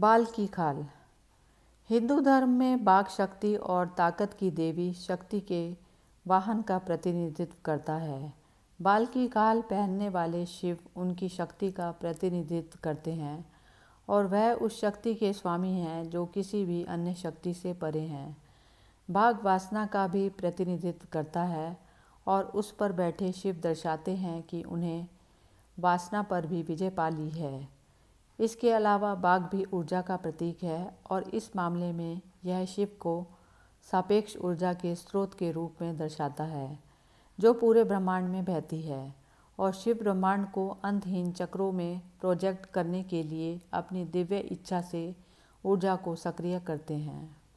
बाल की खाल हिंदू धर्म में बाघ शक्ति और ताकत की देवी शक्ति के वाहन का प्रतिनिधित्व करता है बाल की खाल पहनने वाले शिव उनकी शक्ति का प्रतिनिधित्व करते हैं और वह उस शक्ति के स्वामी हैं जो किसी भी अन्य शक्ति से परे हैं बाघ वासना का भी प्रतिनिधित्व करता है और उस पर बैठे शिव दर्शाते हैं कि उन्हें वासना पर भी विजय पा ली है इसके अलावा बाघ भी ऊर्जा का प्रतीक है और इस मामले में यह शिव को सापेक्ष ऊर्जा के स्रोत के रूप में दर्शाता है जो पूरे ब्रह्मांड में बहती है और शिव ब्रह्मांड को अंतहीन चक्रों में प्रोजेक्ट करने के लिए अपनी दिव्य इच्छा से ऊर्जा को सक्रिय करते हैं